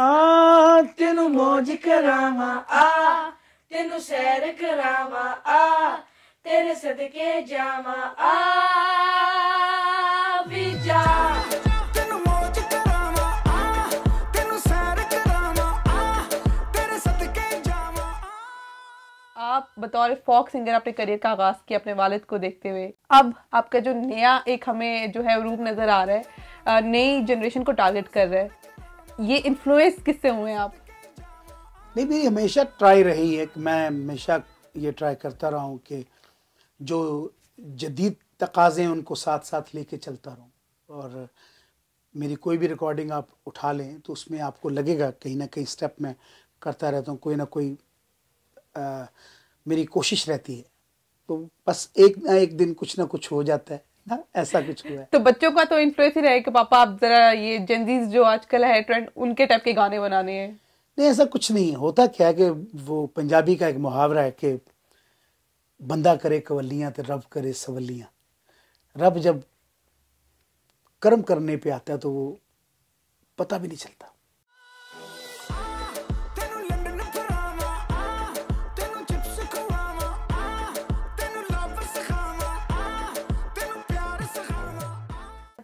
ਆ ਤੈਨੂੰ ਮੋਜ ਕਰਾਵਾ ਆ ਤੈਨੂੰ ਸੈਰ ਕਰਾਵਾ ਆ ਤੇਰੇ ਸਦਕੇ ਜਾਵਾ ਆ ਵੀ ਜਾ आप बतौर फोक सिंगर अपने करियर का आगाज किया अपने वालिद को देखते हुए अब आपका जो नया एक हमें जो है रूप नज़र आ रहा है नई जनरेशन को टारगेट कर रहा है ये इन्फ्लुएंस किससे हुए आप नहीं मेरी हमेशा ट्राई रही है कि मैं हमेशा ये ट्राई करता रहा हूँ कि जो जदीद तकाजे उनको साथ साथ लेके चलता रहूँ और मेरी कोई भी रिकॉर्डिंग आप उठा लें तो उसमें आपको लगेगा कहीं ना कहीं स्टेप में करता रहता हूँ कोई ना कोई आ, मेरी कोशिश रहती है तो बस एक ना एक दिन कुछ ना कुछ हो जाता है ऐसा कुछ हुआ तो बच्चों का तो इन्फ्लुएंस ही रहे कि पापा आप जरा ये जेंजीज जो आजकल है ट्रेंड उनके टाइप के गाने बनाने हैं नहीं ऐसा कुछ नहीं होता क्या है कि वो पंजाबी का एक मुहावरा है कि बंदा करे कवलियाँ तो रब करे सवलियाँ रब जब कर्म करने पे आता है तो वो पता भी नहीं चलता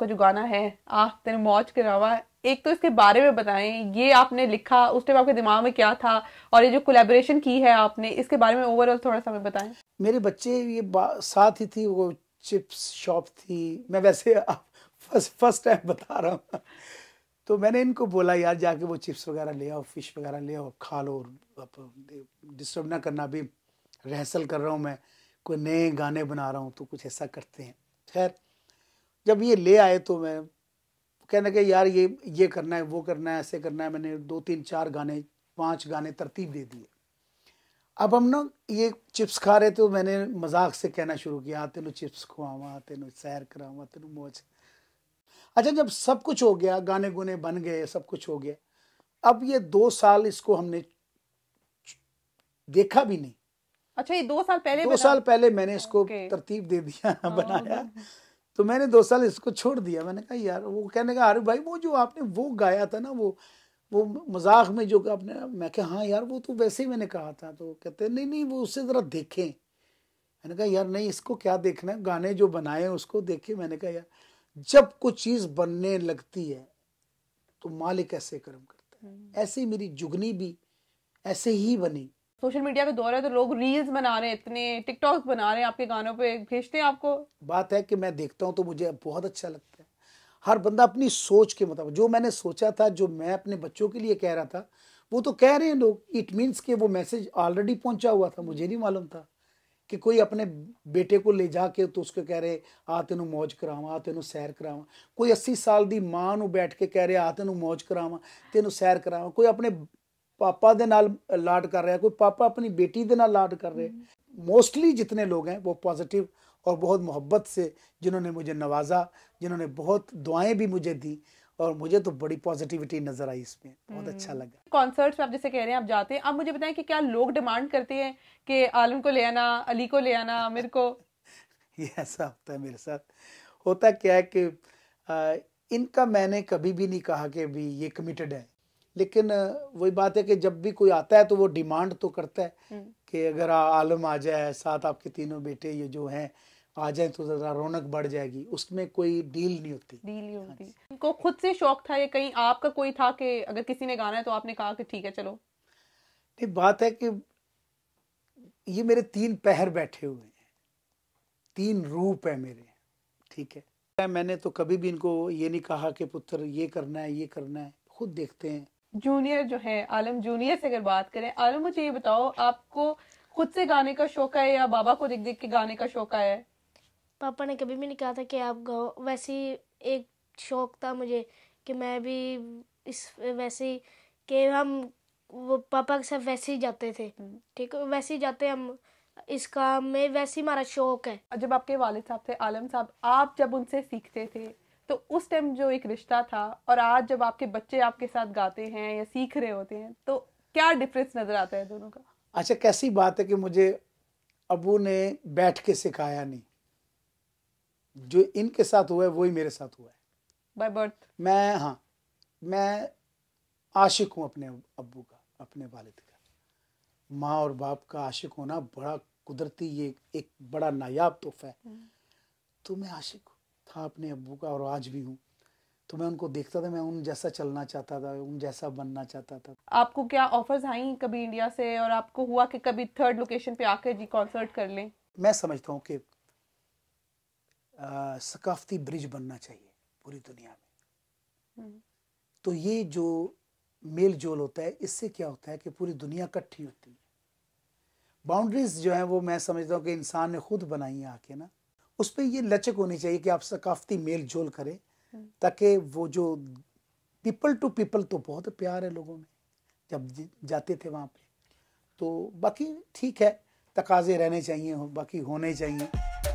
आपका जो गाना है आ तेरे मौज के रावा एक तो इसके बारे में बताएं ये आपने लिखा उस टाइम आपके दिमाग में क्या था और ये जो कोलेबोरेशन की है आपने इसके बारे में ओवरऑल थोड़ा सा बताएं मेरे बच्चे ये साथ ही थी वो चिप्स शॉप थी मैं वैसे फर्स्ट फर्स्ट टाइम बता रहा हूँ तो मैंने इनको बोला यार जाके वो चिप्स वगैरह ले आओ फिश वगैरह ले आओ खा लो डिस्टर्ब ना करना अभी रिहर्सल कर रहा हूँ मैं कोई नए गाने बना रहा हूँ तो कुछ ऐसा करते हैं खैर जब ये ले आए तो मैं कहने के यार ये ये करना है वो करना है ऐसे करना है मैंने दो तीन चार गाने पांच गाने तरतीब दे दिए अब हम ना ये चिप्स खा रहे तो मैंने मजाक से कहना शुरू किया तेन चिप्स खुआवा तेन सैर करावा तेन मौज अच्छा जब सब कुछ हो गया गाने गुने बन गए सब कुछ हो गया अब ये दो साल इसको हमने देखा भी नहीं अच्छा ये दो साल पहले दो साल पहले मैंने इसको तरतीब दे दिया हाँ, बनाया तो मैंने दो साल इसको छोड़ दिया मैंने कहा यार वो कहने का अरे भाई वो जो आपने वो गाया था ना वो वो मजाक में जो आपने मैं कहा हाँ यार वो तो वैसे ही मैंने कहा था तो कहते नहीं नहीं वो उससे ज़रा देखें मैंने कहा यार नहीं इसको क्या देखना है गाने जो बनाए उसको देखे मैंने कहा यार जब कोई चीज़ बनने लगती है तो मालिक ऐसे कर्म करता है हम्म। ऐसे ही मेरी जुगनी भी ऐसे ही बनी सोशल मीडिया का दौर है तो लोग रील्स बना रहे हैं इतने टिकटॉक बना रहे हैं आपके गानों पे भेजते हैं आपको बात है कि मैं देखता हूँ तो मुझे बहुत अच्छा लगता है हर बंदा अपनी सोच के मुताबिक जो मैंने सोचा था जो मैं अपने बच्चों के लिए कह रहा था वो तो कह रहे हैं लोग इट मीन्स कि वो मैसेज ऑलरेडी पहुंचा हुआ था मुझे नहीं मालूम था कि कोई अपने बेटे को ले जा के तो उसको कह रहे आ तेनों मौज करावा तेनों सैर करावा कोई अस्सी साल की माँ बैठ के कह रहे आ तेनों मौज ਮौज तेनों सैर ਸੈਰ कोई अपने पापा दे लाड कर ਕਰ ਰਿਹਾ कोई पापा अपनी बेटी दे नाल लाड कर रहे मोस्टली हम्म। जितने लोग हैं वो पॉजिटिव और बहुत मोहब्बत से जिन्होंने मुझे नवाजा जिन्होंने बहुत दुआएं भी मुझे दी और मुझे तो बड़ी पॉजिटिविटी नजर आई इसमें बहुत हम्म। अच्छा लगा कॉन्सर्ट्स में आप जैसे कह रहे हैं आप जाते हैं आप मुझे बताएं कि क्या लोग डिमांड करते हैं कि आलम को ले आना अली को ले आना आमिर को ये ऐसा होता है मेरे साथ होता क्या है कि आ, इनका मैंने कभी भी नहीं कहा कि भी ये कमिटेड है लेकिन वही बात है कि जब भी कोई आता है तो वो डिमांड तो करता है हम्म। कि अगर आलम आ जाए साथ आपके तीनों बेटे ये जो हैं आ जाए तो जरा रौनक बढ़ जाएगी उसमें कोई डील नहीं होती डील नहीं होती हाँ इनको खुद से शौक था या कहीं आपका कोई था कि अगर किसी ने गाना है तो आपने कहा कि ठीक है चलो नहीं बात है कि ये मेरे तीन पहर बैठे हुए हैं तीन रूप है मेरे ठीक है मैंने तो कभी भी इनको ये नहीं कहा कि पुत्र ये करना है ये करना है खुद देखते हैं जूनियर जो है आलम जूनियर से अगर बात करें आलम मुझे ये बताओ आपको खुद से गाने का शौक है या बाबा को देख देख के गाने का शौक है पापा ने कभी भी नहीं कहा था कि आप गाओ वैसे एक शौक था मुझे कि मैं भी इस वैसे ही कि हम वो पापा के साथ वैसे ही जाते थे हम्म। ठीक है वैसे ही जाते हम इस काम में वैसे ही हमारा शौक है जब आपके वालिद साहब थे आलम साहब आप जब उनसे सीखते थे तो उस टाइम जो एक रिश्ता था और आज जब आपके बच्चे आपके साथ गाते हैं या सीख रहे होते हैं तो क्या डिफरेंस नजर आता है दोनों का अच्छा कैसी बात है कि मुझे अबू ने बैठ के सिखाया नहीं जो इनके साथ हुआ है वही मेरे साथ हुआ है बाय बर्थ मैं हाँ मैं आशिक हूँ अपने अबू का अपने वालिद का माँ और बाप का आशिक होना बड़ा कुदरती ये एक बड़ा नायाब तोहफा है हम्म। तो मैं आशिक था अपने अबू का और आज भी हूँ तो मैं उनको देखता था मैं उन जैसा चलना चाहता था उन जैसा बनना चाहता था आपको क्या ऑफर्स आई कभी इंडिया से और आपको हुआ कि कभी थर्ड लोकेशन पे आकर जी कॉन्सर्ट कर लें मैं समझता हूँ कि सकाफती ब्रिज बनना चाहिए पूरी दुनिया में हम्म। तो ये जो मेल जोल होता है इससे क्या होता है कि पूरी दुनिया इकट्ठी होती है बाउंड्रीज जो है वो मैं समझता हूँ कि इंसान ने खुद बनाई है आके ना उस पर ये लचक होनी चाहिए कि आप सकाफती मेल जोल करें ताकि वो जो पीपल टू पीपल तो बहुत प्यार है लोगों में जब जाते थे वहाँ पे तो बाकी ठीक है तकाजे रहने चाहिए बाकी होने चाहिए